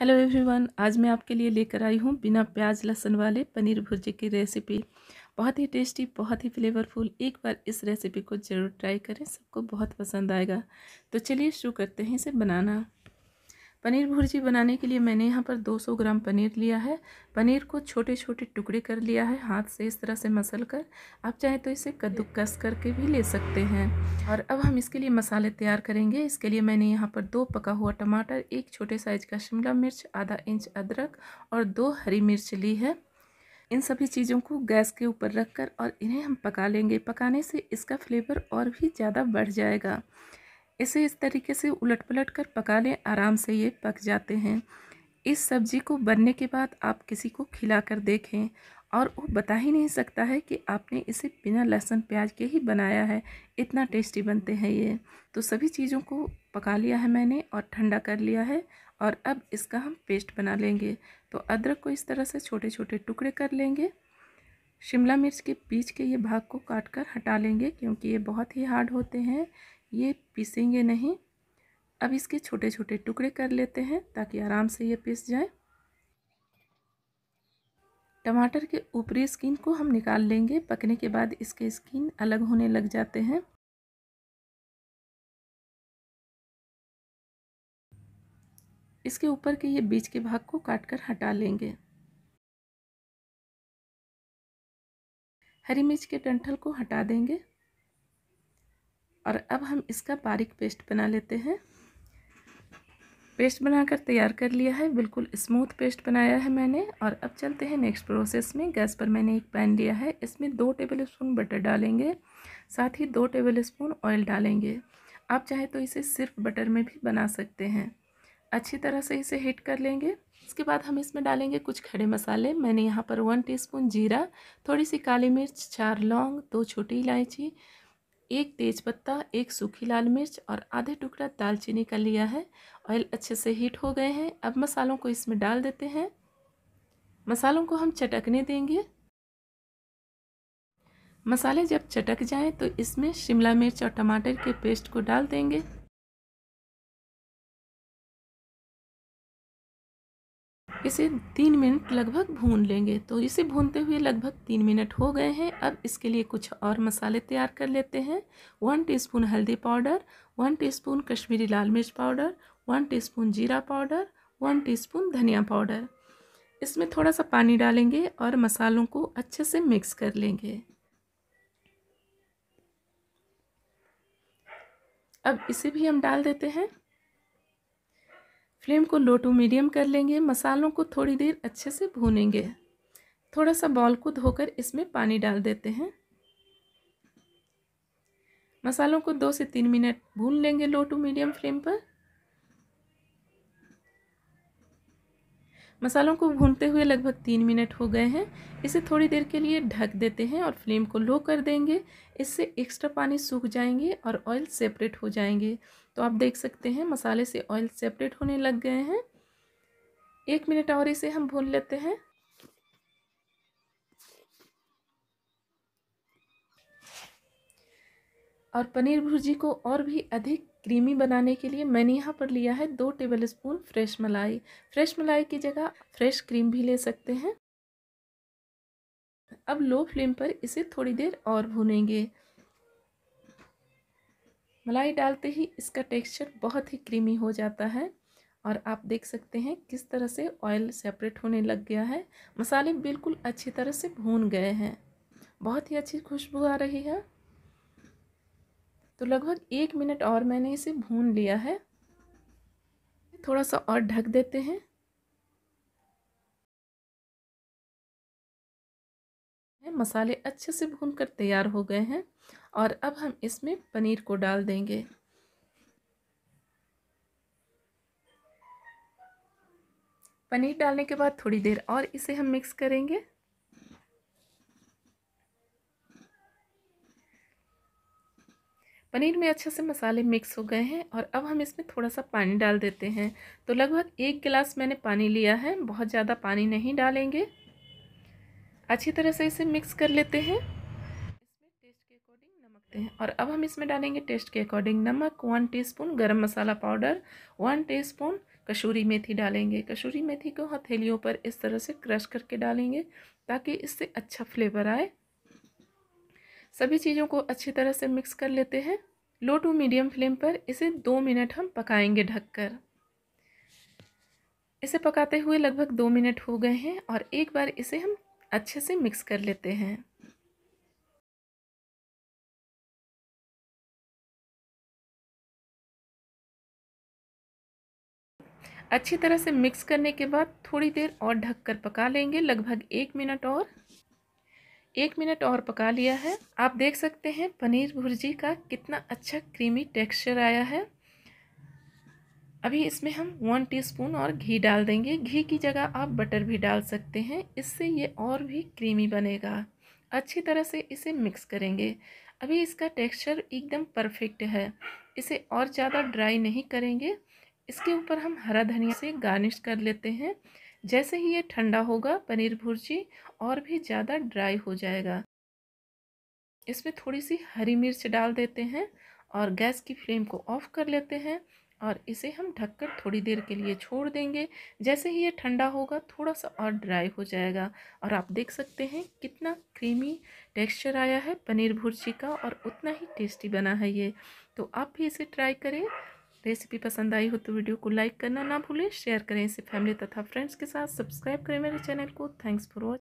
hello everyone आज मैं आपके लिए लेकर आई हूँ बिना प्याज लहसुन वाले पनीर भुर्जी की रेसिपी बहुत ही टेस्टी बहुत ही फ्लेवरफुल एक बार इस रेसिपी को ज़रूर ट्राई करें सबको बहुत पसंद आएगा तो चलिए शुरू करते हैं इसे बनाना पनीर भुर्जी बनाने के लिए मैंने यहाँ पर 200 ग्राम पनीर लिया है पनीर को छोटे छोटे टुकड़े कर लिया है हाथ से इस तरह से मसल कर आप चाहे तो इसे कद्दूकस करके भी ले सकते हैं और अब हम इसके लिए मसाले तैयार करेंगे इसके लिए मैंने यहाँ पर दो पका हुआ टमाटर एक छोटे साइज का शिमला मिर्च आधा इंच अदरक और दो हरी मिर्च ली है इन सभी चीज़ों को गैस के ऊपर कर और इन्हें हम पका लेंगे पकाने से इसका फ्लेवर और भी ज़्यादा बढ़ जाएगा इसे इस तरीके से उलट पलट कर पका लें आराम से ये पक जाते हैं इस सब्ज़ी को बनने के बाद आप किसी को खिला कर देखें और वो बता ही नहीं सकता है कि आपने इसे बिना लहसुन प्याज के ही बनाया है इतना टेस्टी बनते हैं ये तो सभी चीज़ों को पका लिया है मैंने और ठंडा कर लिया है और अब इसका हम पेस्ट बना लेंगे तो अदरक को इस तरह से छोटे छोटे टुकड़े कर लेंगे शिमला मिर्च के बीज के ये भाग को काट कर हटा लेंगे क्योंकि ये बहुत ही हार्ड होते हैं ये पीसेंगे नहीं अब इसके छोटे छोटे टुकड़े कर लेते हैं ताकि आराम से ये पीस जाए टमाटर के ऊपरी स्किन को हम निकाल लेंगे पकने के बाद इसके स्किन अलग होने लग जाते हैं इसके ऊपर के ये बीच के भाग को काटकर हटा लेंगे हरी मिर्च के डंठल को हटा देंगे और अब हम इसका बारीक पेस्ट बना लेते हैं पेस्ट बनाकर तैयार कर लिया है बिल्कुल स्मूथ पेस्ट बनाया है मैंने और अब चलते हैं नेक्स्ट प्रोसेस में गैस पर मैंने एक पैन लिया है इसमें दो टेबल स्पून बटर डालेंगे साथ ही दो टेबल स्पून ऑयल डालेंगे आप चाहे तो इसे सिर्फ बटर में भी बना सकते हैं अच्छी तरह से इसे हीट कर लेंगे इसके बाद हम इसमें डालेंगे कुछ खड़े मसाले मैंने यहाँ पर वन टी जीरा थोड़ी सी काली मिर्च चार लौंग दो छोटी इलायची एक तेज़पत्ता एक सूखी लाल मिर्च और आधे टुकड़ा दालचीनी का लिया है ऑयल अच्छे से हीट हो गए हैं अब मसालों को इसमें डाल देते हैं मसालों को हम चटकने देंगे मसाले जब चटक जाएं तो इसमें शिमला मिर्च और टमाटर के पेस्ट को डाल देंगे इसे तीन मिनट लगभग भून लेंगे तो इसे भूनते हुए लगभग तीन मिनट हो गए हैं अब इसके लिए कुछ और मसाले तैयार कर लेते हैं वन टीस्पून हल्दी पाउडर वन टीस्पून कश्मीरी लाल मिर्च पाउडर वन टीस्पून जीरा पाउडर वन टीस्पून धनिया पाउडर इसमें थोड़ा सा पानी डालेंगे और मसालों को अच्छे से मिक्स कर लेंगे अब इसे भी हम डाल देते हैं फ्लेम को लो टू मीडियम कर लेंगे मसालों को थोड़ी देर अच्छे से भूनेंगे थोड़ा सा बॉल को धोकर इसमें पानी डाल देते हैं मसालों को दो से तीन मिनट भून लेंगे लो टू मीडियम फ्लेम पर मसालों को भूनते हुए लगभग तीन मिनट हो गए हैं इसे थोड़ी देर के लिए ढक देते हैं और फ्लेम को लो कर देंगे इससे एक्स्ट्रा पानी सूख जाएंगे और ऑयल सेपरेट हो जाएंगे तो आप देख सकते हैं मसाले से ऑयल सेपरेट होने लग गए हैं एक मिनट और इसे हम भून लेते हैं और पनीर भुर्जी को और भी अधिक क्रीमी बनाने के लिए मैंने यहाँ पर लिया है दो टेबल स्पून फ्रेश मलाई फ्रेश मलाई की जगह फ्रेश क्रीम भी ले सकते हैं अब लो फ्लेम पर इसे थोड़ी देर और भूनेंगे मलाई डालते ही इसका टेक्सचर बहुत ही क्रीमी हो जाता है और आप देख सकते हैं किस तरह से ऑयल सेपरेट होने लग गया है मसाले बिल्कुल अच्छी तरह से भून गए हैं बहुत ही अच्छी खुशबू आ रही है तो लगभग एक मिनट और मैंने इसे भून लिया है थोड़ा सा और ढक देते हैं मसाले अच्छे से भून कर तैयार हो गए हैं और अब हम इसमें पनीर को डाल देंगे पनीर डालने के बाद थोड़ी देर और इसे हम मिक्स करेंगे पनीर में अच्छे से मसाले मिक्स हो गए हैं और अब हम इसमें थोड़ा सा पानी डाल देते हैं तो लगभग एक गिलास मैंने पानी लिया है बहुत ज़्यादा पानी नहीं डालेंगे अच्छी तरह से इसे मिक्स कर लेते हैं इसमें टेस्ट के अकॉर्डिंग नमक हैं और अब हम इसमें डालेंगे टेस्ट के अकॉर्डिंग नमक one teaspoon garam masala powder one teaspoon कसूरी मेथी डालेंगे कसूरी मेथी को हथेलियों पर इस तरह से क्रश करके डालेंगे ताकि इससे अच्छा फ्लेवर आए सभी चीज़ों को अच्छी तरह से मिक्स कर लेते हैं लो टू मीडियम फ्लेम पर इसे दो मिनट हम पकाएंगे ढककर इसे पकाते हुए लगभग दो मिनट हो गए हैं और एक बार इसे हम अच्छे से मिक्स कर लेते हैं अच्छी तरह से मिक्स करने के बाद थोड़ी देर और ढककर पका लेंगे लगभग एक मिनट और एक मिनट और पका लिया है आप देख सकते हैं पनीर भुर्जी का कितना अच्छा क्रीमी टेक्सचर आया है अभी इसमें हम वन टीस्पून और घी डाल देंगे घी की जगह आप बटर भी डाल सकते हैं इससे ये और भी क्रीमी बनेगा अच्छी तरह से इसे मिक्स करेंगे अभी इसका टेक्सचर एकदम परफेक्ट है इसे और ज़्यादा ड्राई नहीं करेंगे इसके ऊपर हम हरा धनिया से गार्निश कर लेते हैं जैसे ही ये ठंडा होगा पनीर भुर्जी और भी ज़्यादा ड्राई हो जाएगा इसमें थोड़ी सी हरी मिर्च डाल देते हैं और गैस की फ्लेम को ऑफ़ कर लेते हैं और इसे हम ढककर थोड़ी देर के लिए छोड़ देंगे जैसे ही ये ठंडा होगा थोड़ा सा और ड्राई हो जाएगा और आप देख सकते हैं कितना क्रीमी टेक्सचर आया है पनीर भुर्जी का और उतना ही टेस्टी बना है ये तो आप भी इसे ट्राई करें रेसिपी पसंद आई हो तो वीडियो को लाइक करना ना भूलें शेयर करें इसे फैमिली तथा फ्रेंड्स के साथ सब्सक्राइब करें मेरे चैनल को थैंक्स फॉर वॉच